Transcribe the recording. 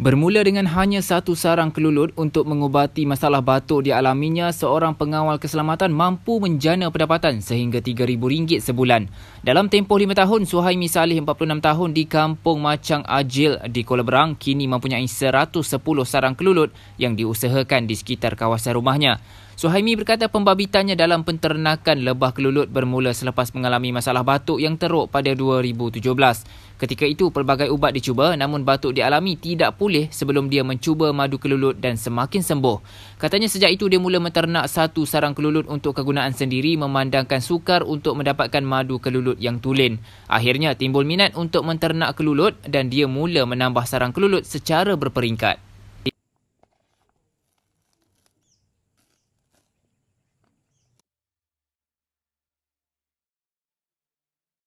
Bermula dengan hanya satu sarang kelulut untuk mengubati masalah batuk dialaminya, seorang pengawal keselamatan mampu menjana pendapatan sehingga rm ringgit sebulan. Dalam tempoh lima tahun, Suhaimi Salih 46 tahun di Kampung Macang Ajil di Kuala Berang kini mempunyai 110 sarang kelulut yang diusahakan di sekitar kawasan rumahnya. Suhaimi berkata pembabitannya dalam penternakan lebah kelulut bermula selepas mengalami masalah batuk yang teruk pada 2017. Ketika itu pelbagai ubat dicuba namun batuk dialami tidak pulih sebelum dia mencuba madu kelulut dan semakin sembuh. Katanya sejak itu dia mula menternak satu sarang kelulut untuk kegunaan sendiri memandangkan sukar untuk mendapatkan madu kelulut yang tulen. Akhirnya timbul minat untuk menternak kelulut dan dia mula menambah sarang kelulut secara berperingkat.